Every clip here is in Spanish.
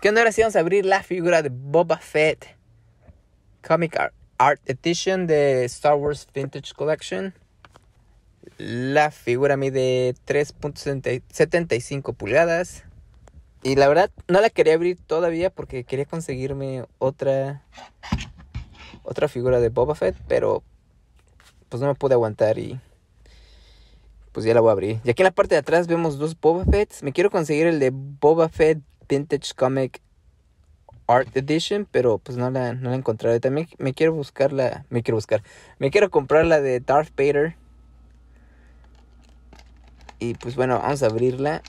¿Qué onda? ahora sí vamos a abrir la figura de Boba Fett. Comic Art, Edition de Star Wars Vintage Collection. La figura mide 3.75 pulgadas. Y la verdad, no la quería abrir todavía porque quería conseguirme otra. Otra figura de Boba Fett, pero. Pues no me pude aguantar y. Pues ya la voy a abrir. Y aquí en la parte de atrás vemos dos Boba Fett. Me quiero conseguir el de Boba Fett Vintage Comic Art Edition, pero pues no la, no la También me quiero buscar la. Me quiero buscar. Me quiero comprar la de Darth Vader. Y pues bueno, vamos a abrirla.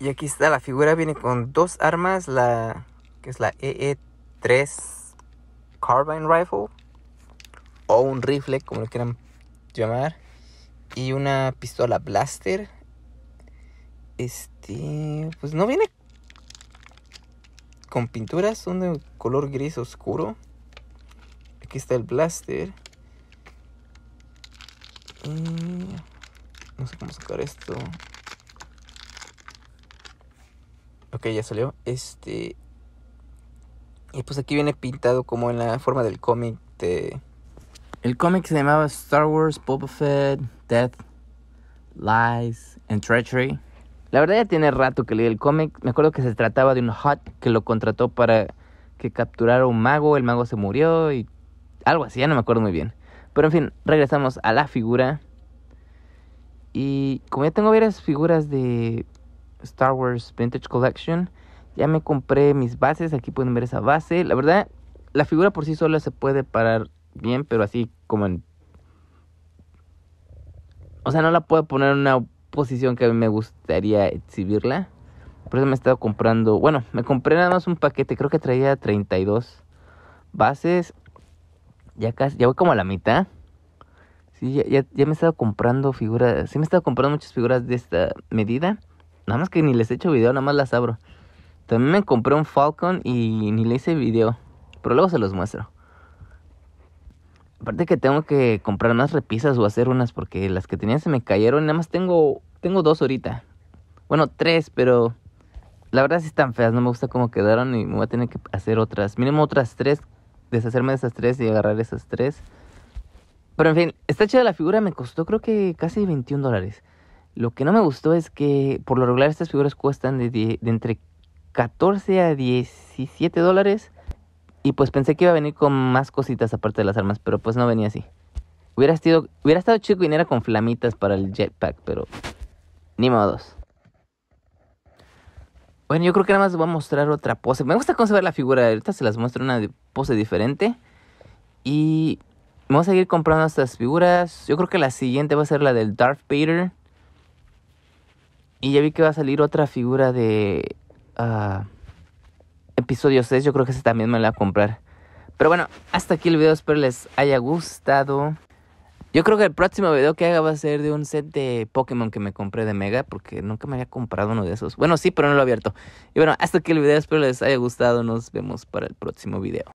Y aquí está la figura, viene con dos armas, la que es la EE3 Carbine Rifle o un rifle, como lo quieran llamar y una pistola blaster. Este, pues no viene con pinturas, son de color gris oscuro. Aquí está el blaster. Y no sé cómo sacar esto. Ok, ya salió. Este. Y pues aquí viene pintado como en la forma del cómic de el cómic se llamaba Star Wars, Boba Fett, Death, Lies and Treachery. La verdad ya tiene rato que leí el cómic. Me acuerdo que se trataba de un hot que lo contrató para que capturara un mago. El mago se murió y algo así, ya no me acuerdo muy bien. Pero en fin, regresamos a la figura. Y como ya tengo varias figuras de Star Wars Vintage Collection, ya me compré mis bases. Aquí pueden ver esa base. La verdad, la figura por sí sola se puede parar bien, pero así como en... O sea, no la puedo poner en una posición que a me gustaría exhibirla. Por eso me he estado comprando... Bueno, me compré nada más un paquete, creo que traía 32 bases. Ya casi, ya voy como a la mitad. Sí, ya, ya me he estado comprando figuras. Sí, me he estado comprando muchas figuras de esta medida. Nada más que ni les he hecho video, nada más las abro. También me compré un Falcon y ni le hice video. Pero luego se los muestro. Aparte que tengo que comprar más repisas o hacer unas porque las que tenía se me cayeron. Nada más tengo, tengo dos ahorita. Bueno, tres, pero la verdad sí están feas. No me gusta cómo quedaron y me voy a tener que hacer otras. Mínimo otras tres. Deshacerme de esas tres y agarrar esas tres. Pero en fin, está chida la figura. Me costó creo que casi 21 dólares. Lo que no me gustó es que por lo regular estas figuras cuestan de entre 14 a 17 dólares. Y pues pensé que iba a venir con más cositas aparte de las armas, pero pues no venía así. Hubiera, hubiera estado chico y era con flamitas para el jetpack, pero ni modos. Bueno, yo creo que nada más voy a mostrar otra pose. Me gusta conservar la figura. Ahorita se las muestro una pose diferente. Y vamos a seguir comprando estas figuras. Yo creo que la siguiente va a ser la del Darth Vader. Y ya vi que va a salir otra figura de... Ah, episodio 6. Yo creo que ese también me lo voy a comprar. Pero bueno, hasta aquí el video. Espero les haya gustado. Yo creo que el próximo video que haga va a ser de un set de Pokémon que me compré de Mega, porque nunca me había comprado uno de esos. Bueno, sí, pero no lo he abierto. Y bueno, hasta aquí el video, espero les haya gustado. Nos vemos para el próximo video.